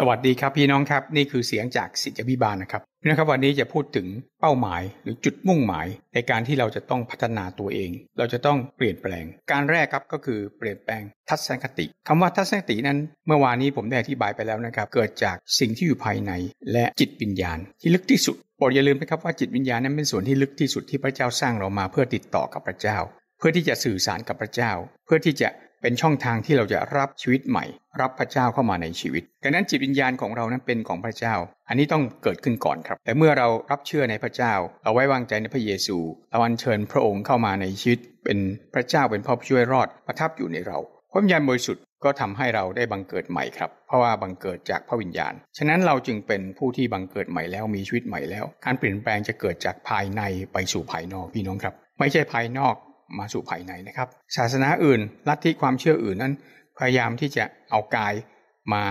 สวัสดีครับ พี่น้องครับนี่คือเสียงจากสิทธิิบาลนะครับนะครับวันนี้จะพูดถึงเป้าหมาย หรือจุดมุ่งหมายในการที่เราจะต้องพัฒนาตัวเอง เราจะต้องเปลี่ยนแปลง การแรกครับก็คือเปลี่ยนแปลง ทัศนคติ คำว่า ทัศนคตินั้น เมื่อวานนี้ผมได้อธิบายไปแล้วนะครับ เกิดจากสิ่งที่อยู่ภายใน และจิตวิญญาณ ที่ลึกที่สุดโปรดอย่าลืมนะครับว่าจิตวิญญาณนั้นเป็นส่วนที่ลึกที่สุดที่พระเจ้าสร้างเรามาเพื่อติดต่อกับพระเจ้า เพื่อที่จะสื่อสารกับพระเจ้า เพื่อที่จะเป็นช่องทางที่เราจะรับชีวิตใหม่ รับพระเจ้าเข้ามาในชีวิตดังนั้นจิตวิญญาณของเรานั้นเป็นของพระเจ้า อันนี้ต้องเกิดขึ้นก่อนครับ แต่เมื่อเรารับเชื่อในพระเจ้าเราไว้วางใจในพระเยซูเราอัญเชิญพระองค์เข้ามาในชีวิต เป็นพระเจ้าเป็นพ่อผู้ช่วยรอดประทับอยู่ในเราพระวิญญาณบริสุทธิ์ก็ทำให้เราได้บังเกิดใหม่ครับ เพราะว่าบังเกิดจากพระวิญญาณ ฉะนั้นเราจึงเป็นผู้ที่บังเกิดใหม่แล้วมีชีวิตใหม่แล้ว การเปลี่ยนแปลงจะเกิดจากภายในไปสู่ภายนอกพี่น้องครับ ไม่ใช่ภายนอกมาสู่ภายในนะครับศาสนาอื่น ลัทธิความเชื่ออื่นนั้น พยายามที่จะเอากายมา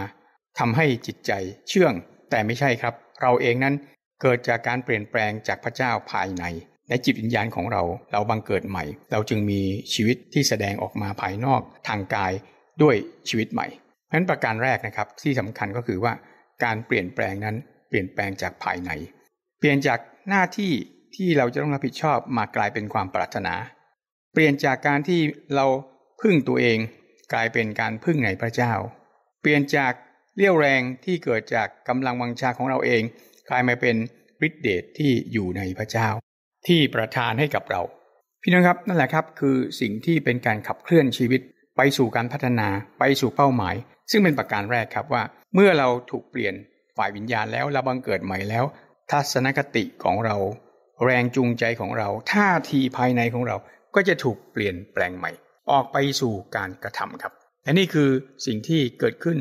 ทำให้จิตใจเชื่อง แต่ไม่ใช่ครับ เราเองนั้นเกิดจากการเปลี่ยนแปลงจากพระเจ้าภายใน ในจิตวิญญาณของเราเราบังเกิดใหม่ เราจึงมีชีวิตที่แสดงออกมาภายนอกทางกายด้วยชีวิตใหม่ เพราะฉะนั้นประการแรกนะครับที่สำคัญก็คือว่าการเปลี่ยนแปลงนั้น เปลี่ยนแปลงจากภายในเปลี่ยนจากหน้าที่ที่เราจะต้องรับผิดชอบมากลายเป็นความปรารถนาปลี่ยนจากการที่เราพึ่งตัวเอง กลายเป็นการพึ่งในพระเจ้า เปลี่ยนจากเรี่ยวแรงที่เกิดจากกำลังวังชาของเราเองกลายมาเป็นฤทธิเดชทที่อยู่ในพระเจ้าที่ประทานให้กับเราพี่น้องครับนั่นแหละครับ คือสิ่งที่เป็นการขับเคลื่อนชีวิต ไปสู่การพัฒนา ไปสู่เป้าหมาย ซึ่งเป็นประการแรกครับว่า เมื่อเราถูกเปลี่ยนฝ่ายวิญญาณแล้วเราบังเกิดใหม่แล้ว ทัศนคติของเรา แรงจูงใจของเรา ท่าทีภายในของเราก็จะถูกเปลี่ยนแปลงใหม่ ออกไปสู่การกระทำครับและนี่คือสิ่งที่เกิดขึ้น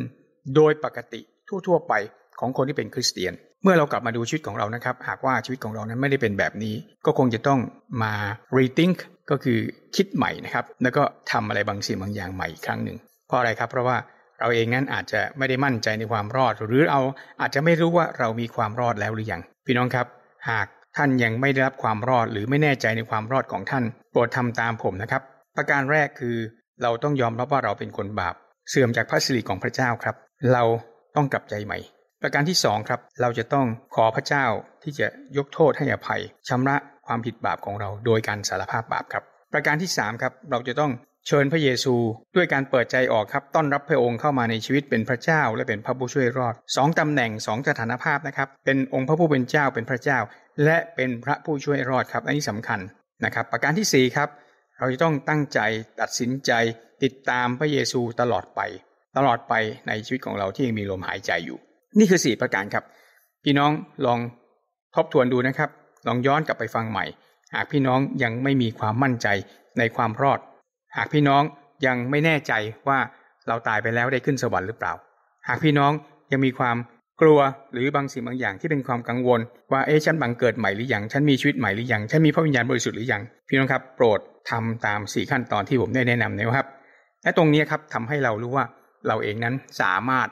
โดยปกติทั่วๆไปของคนที่เป็นคริสเตียน เมื่อเรากลับมาดูชีวิตของเรานะครับ หากว่าชีวิตของเรานั้นไม่ได้เป็นแบบนี้ ก็คงจะต้องมา rethink ก็คือคิดใหม่นะครับแล้วก็ทำอะไรบางสิ่งบางอย่างใหม่อีกครั้งหนึ่งเพราะอะไรครับเพราะว่าเราเองนั้นอาจจะไม่ได้มั่นใจในความรอดหรือเอาอาจจะไม่รู้ว่าเรามีความรอดแล้วหรือยังพี่น้องครับหากท่านยังไม่ได้รับความรอดหรือไม่แน่ใจในความรอดของท่านโปรดทำตามผมนะครับ ประการแรกคือเราต้องยอมรับว่าเราเป็นคนบาป เสื่อมจากพระสิริของพระเจ้าครับ เราต้องกลับใจใหม่ ประการที่สองครับเราจะต้องขอพระเจ้าที่จะยกโทษให้อภัยชำระความผิดบาปของเราโดยการสารภาพบาปครับ ประการที่3ครับเราจะต้องเชิญพระเยซูด้วยการเปิดใจออกครับต้อนรับพระองค์เข้ามาในชีวิตเป็นพระเจ้า และเป็นพระผู้ช่วยรอดสองตำแหน่งสองสถานภาพนะครับเป็นองค์พระผู้เป็นเจ้าเป็นพระเจ้า และเป็นพระผู้ช่วยรอดครับอันนี้สำคัญนะครับ ประการที่4ครับเราจะต้องตั้งใจตัดสินใจติดตามพระเยซูตลอดไป ตลอดไปในชีวิตของเราที่ยังมีลมหายใจอยู่ นี่คือ 4 ประการครับ พี่น้องลองทบทวนดูนะครับ ลองย้อนกลับไปฟังใหม่ หากพี่น้องยังไม่มีความมั่นใจในความรอดหากพี่น้องยังไม่แน่ใจว่าเราตายไปแล้วได้ขึ้นสวรรค์หรือเปล่า หากพี่น้องยังมีความกลัวหรือบางสิ่งบางอย่างที่เป็นความกังวล ว่าเอ๊ะฉันบังเกิดใหม่หรือยังฉันมีชีวิตใหม่หรือยังฉันมีพระวิญญาณบริสุทธิ์หรือยังพี่น้องครับโปรดทำตามสี่ขั้นตอนที่ผมได้แนะนำนะครับ และตรงนี้ครับทำให้เรารู้ว่าเราเองนั้นสามารถ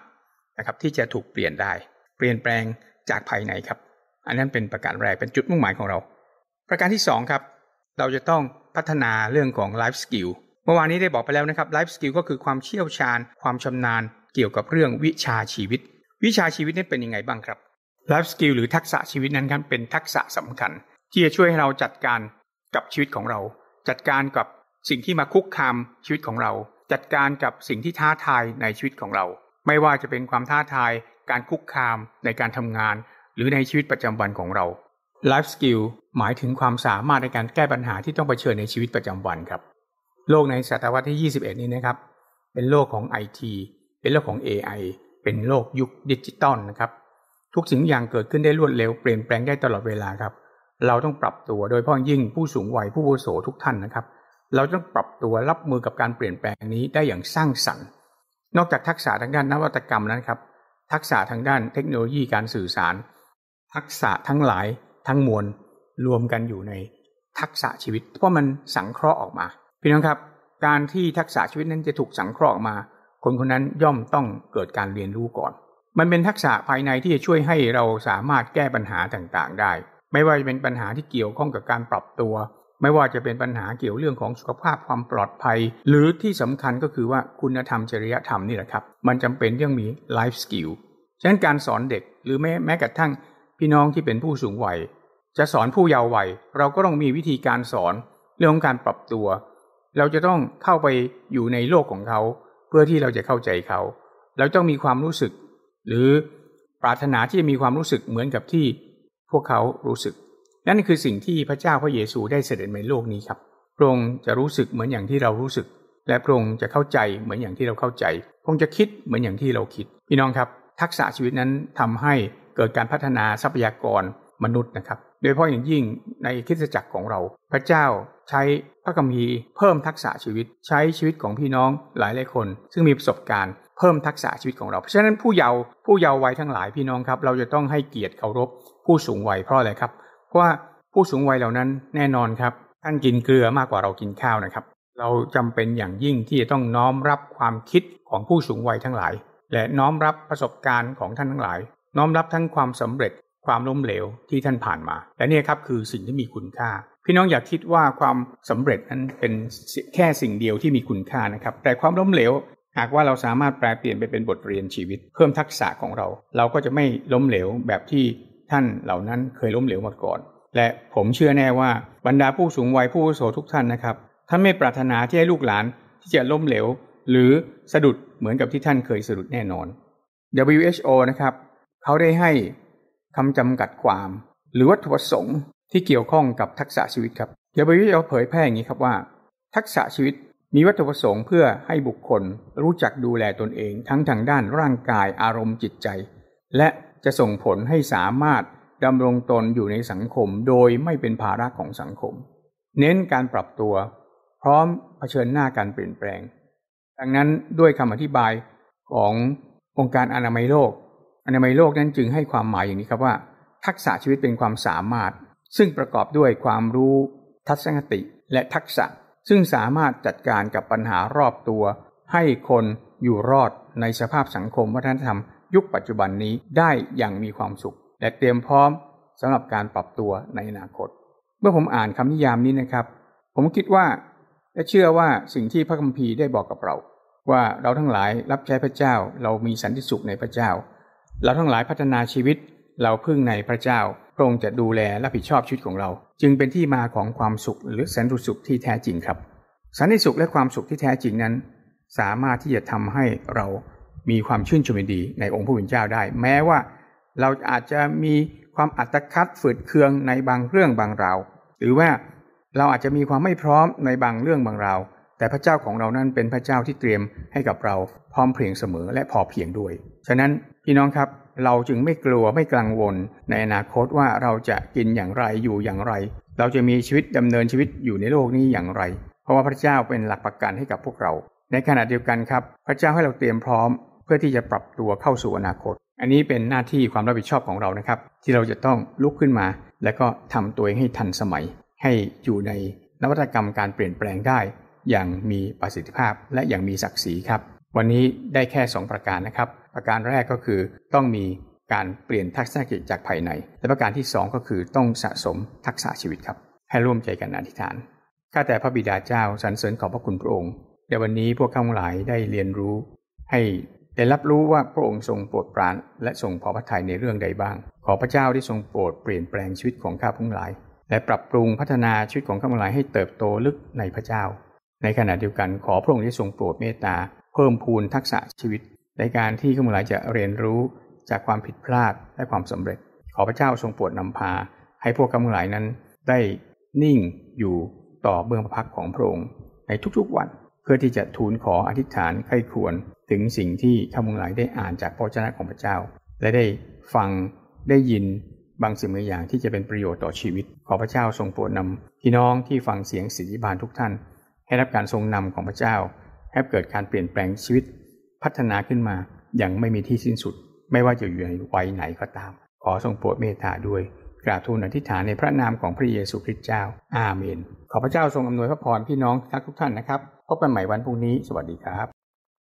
นะครับที่จะถูกเปลี่ยนได้ เปลี่ยนแปลงจากภายในครับ อันนั้นเป็นประการแรกเป็นจุดมุ่งหมายของเราประการที่2ครับเราจะต้องพัฒนาเรื่องของไลฟ์สกิลเมื่อวานนี้ได้บอกไปแล้วนะครับไลฟ์สกิลก็คือความเชี่ยวชาญความชำนาญเกี่ยวกับเรื่องวิชาชีวิต วิชาชีวิตนี่เป็นยังไงบ้างครับไลฟ์สกิลหรือทักษะชีวิตนั้นครับเป็นทักษะสำคัญ ที่จะช่วยให้เราจัดการกับชีวิตของเรา จัดการกับสิ่งที่มาคุกคามชีวิตของเรา จัดการกับสิ่งที่ท้าทายในชีวิตของเรา ไม่ว่าจะเป็นความท้าทายการคุกคามในการทำงาน หรือในชีวิตประจำวันของเราไลฟ์สกิลหมายถึงความสามารถในการแก้ปัญหาที่ต้องเผชิญในชีวิตประจำวันครับโลกในศตวรรษที่ 21 นี้นะครับ เป็นโลกของไอทีเป็นโลกของ AI เป็นโลกยุคดิจิตอลนะครับ ทุกสิ่งอย่างเกิดขึ้นได้รวดเร็วเปลี่ยนแปลงได้ตลอดเวลาครับ เราต้องปรับตัวโดยพ้องยิ่งผู้สูงวัยผู้วุโสทุกท่านนะครับ เราต้องปรับตัวรับมือกับการเปลี่ยนแปลงนี้ได้อย่างสร้างสรรค์ นอกจากทักษะทางด้านนวัตกรรมนั้นครับ ทักษะทางด้านเทคโนโลยีการสื่อสาร ทักษะทั้งหลายทั้งมวลรวมกันอยู่ในทักษะชีวิต เพราะมันสังเคราะห์ออกมาพี่น้องครับการที่ทักษะชีวิตนั้นจะถูกสังเคราะห์มา คนคนนั้นย่อมต้องเกิดการเรียนรู้ก่อน มันเป็นทักษะภายในที่จะช่วยให้เราสามารถแก้ปัญหาต่างๆได้ ไม่ว่าจะเป็นปัญหาที่เกี่ยวข้องกับการปรับตัว ไม่ว่าจะเป็นปัญหาเกี่ยวเรื่องของสุขภาพความปลอดภัย หรือที่สำคัญก็คือว่าคุณธรรมจริยธรรมนี่แหละครับ มันจำเป็นต้องมีไลฟ์สกิลฉะนั้นการสอนเด็กหรือแม้แม้กระทั่งพี่น้องที่เป็นผู้สูงวัย จะสอนผู้เยาว์วัยเราก็ต้องมีวิธีการสอนเรื่องของการปรับตัวเราจะต้องเข้าไปอยู่ในโลกของเขาเพื่อที่เราจะเข้าใจเขา เราต้องมีความรู้สึกหรือปรารถนาที่จะมีความรู้สึกเหมือนกับที่พวกเขารู้สึก นั่นคือสิ่งที่พระเจ้าพระเยซูได้เสด็จในโลกนี้ครับ พระองค์จะรู้สึกเหมือนอย่างที่เรารู้สึก และพระองค์จะเข้าใจเหมือนอย่างที่เราเข้าใจ พระองค์จะคิดเหมือนอย่างที่เราคิด พี่น้องครับทักษะชีวิตนั้นทำให้เกิดการพัฒนาทรัพยากรมนุษย์นะครับดยเฉพาะอย่างยิ่งในคิสจักรของเรา พระเจ้าใช้พระกมีเพิ่มทักษะชีวิตใช้ชีวิตของพี่น้องหลายหลายคน ซึ่งมีประสบการณ์เพิ่มทักษะชีวิตของเรา เพราะฉะนั้นผู้เยาว์ผู้เยาว์วัยทั้งหลายพี่น้องครับ เราจะต้องให้เกียรติเคารพผู้สูงวัยเพราะอะไรครับเพราะว่าผู้สูงวัยเหล่านั้นแน่นอนครับท่านกินเกลือมากกว่าเรากินข้าวนะครับ เราจำเป็นอย่างยิ่งที่จะต้องน้อมรับความคิดของผู้สูงวัยทั้งหลาย และน้อมรับประสบการณ์ของท่านทั้งหลาย น้อมรับทั้งความสำเร็จความล้มเหลวที่ท่านผ่านมา และนี่ครับคือสิ่งที่มีคุณค่า พี่น้องอย่าคิดว่าความสำเร็จนั้นเป็นแค่สิ่งเดียวที่มีคุณค่านะครับ แต่ความล้มเหลว หากว่าเราสามารถแปลเปลี่ยนไปเป็นบทเรียนชีวิต เพิ่มทักษะของเรา เราก็จะไม่ล้มเหลวแบบที่ท่านเหล่านั้นเคยล้มเหลวมาก่อน และผมเชื่อแน่ว่าบรรดาผู้สูงวัยผู้โสทุกท่านนะครับ ท่านไม่ปรารถนาที่ให้ลูกหลานที่จะล้มเหลวหรือสะดุดเหมือนกับที่ท่านเคยสะดุดแน่นอน WHO นะครับเขาได้ให้คำจำกัดความ หรือวัตถุประสงค์ ที่เกี่ยวข้องกับทักษะชีวิตครับ เดี๋ยวไปวิัยาเผยแพร่อย่างนี้ครับว่า ทักษะชีวิตมีวัตถุประสงค์ เพื่อให้บุคคลรู้จักดูแลตนเอง ทั้งทางด้านร่างกายอารมณ์จิตใจ และจะส่งผลให้สามารถดำรงตนอยู่ในสังคม โดยไม่เป็นภาระของสังคม เน้นการปรับตัวพร้อมเผชิญหน้าการเปลี่ยนแปลง ดังนั้นด้วยคำอธิบายขององค์การอนามัยโลกอนามัยโลกนั้นจึงให้ความหมายอย่างนี้ครับว่า ทักษะชีวิตเป็นความสามารถ ซึ่งประกอบด้วยความรู้ทัศนคติ และทักษะ ซึ่งสามารถจัดการกับปัญหารอบตัว ให้คนอยู่รอดในสภาพสังคมวัฒนธรรม ยุคปัจจุบันนี้ได้อย่างมีความสุข และเตรียมพร้อมสำหรับการปรับตัวในอนาคต เมื่อผมอ่านคำนิยามนี้นะครับ ผมคิดว่าและเชื่อว่าสิ่งที่พระคัมภีร์ได้บอกกับเรา ว่าเราทั้งหลายรับใช้พระเจ้าเรามีสันติสุขในพระเจ้าเราทั้งหลายพัฒนาชีวิตเราพึ่งในพระเจ้า พระองค์จะดูแลและผิดชอบชีวิตของเรา จึงเป็นที่มาของความสุขหรือสันติสุขที่แท้จริงครับ สันติสุขและความสุขที่แท้จริงนั้น สามารถที่จะทำให้เรามีความชื่นชมยินดีในองค์พระผู้เป็นเจ้าได้ แม้ว่าเราอาจจะมีความอัตคัดฝืดเคืองในบางเรื่องบางราว หรือว่าเราอาจจะมีความไม่พร้อมในบางเรื่องบางราว แต่พระเจ้าของเรานั้นเป็นพระเจ้าที่เตรียมให้กับเราพร้อมเพรียงเสมอและพอเพียงด้วย ฉะนั้นพี่น้องครับเราจึงไม่กลัวไม่กังวลในอนาคตว่าเราจะกินอย่างไรอยู่อย่างไร เราจะมีชีวิตดำเนินชีวิตอยู่ในโลกนี้อย่างไร เพราะว่าพระเจ้าเป็นหลักประกันให้กับพวกเรา ในขณะเดียวกันครับพระเจ้าให้เราเตรียมพร้อม เพื่อที่จะปรับตัวเข้าสู่อนาคต อันนี้เป็นหน้าที่ความรับผิดชอบของเรานะครับ ที่เราจะต้องลุกขึ้นมา แล้วก็ทำตัวเองให้ทันสมัย ให้อยู่ในนวัตกรรมการเปลี่ยนแปลงได้ อย่างมีประสิทธิภาพ และอย่างมีศักดิ์ศรีครับวันนี้ได้แค่ 2 ประการนะครับประการแรกก็คือต้องมีการเปลี่ยนทักษะจิตจากภายในและประการที่2ก็คือต้องสะสมทักษะชีวิตครับ ให้ร่วมใจกันอธิษฐานข้าแต่พระบิดาเจ้าสรรเสริญขอบพระคุณพระองค์ในวันนี้พวกข้าหลายได้เรียนรู้ ให้ ได้รับรู้ว่าพระองค์ทรงโปรดปราน และทรงพอพระทัยในเรื่องใดบ้าง ขอพระเจ้าได้ทรงโปรดเปลี่ยนแปลงชีวิตของข้าพุงหลาย และปรับปรุงพัฒนาชีวิตของข้าพุงหลายให้เติบโตลึกในพระเจ้า ในขณะเดียวกันขอพระองค์ได้ทรงโปรดเมตตาเพิ่มพูนทักษะชีวิตในการที่ข้ามูลหลายจะเรียนรู้จากความผิดพลาดและความสำเร็จ ขอพระเจ้าทรงโปรดนำพา ให้พวกข้ามูลหลายนั้นได้นิ่งอยู่ต่อเบื้องพระพักของพระองค์ในทุกๆวันเพื่อที่จะทูลขออธิษฐานไข้ควรถึงสิ่งที่ข้ามูลหลายได้อ่านจากพระเจ้าของพระเจ้า และได้ฟังได้ยินบางสิ่งบางอย่างที่จะเป็นประโยชน์ต่อชีวิต ขอพระเจ้าทรงโปรดนำพี่น้องที่ฟังเสียงสิทธิบาลทุกท่าน ให้รับการทรงนำของพระเจ้าให้เกิดการเปลี่ยนแปลงชีวิตพัฒนาขึ้นมาอย่างไม่มีที่สิ้นสุด ไม่ว่าจะอยู่ในวัยไหนก็ตาม ขอทรงโปรดเมตตาด้วย กราบทูลอธิษฐานในพระนามของพระเยซูคริสต์เจ้า อาเมน ขอพระเจ้าทรงอำนวยพระพรพี่น้องทุกท่านนะครับ พบกันใหม่วันพรุ่งนี้สวัสดีครับ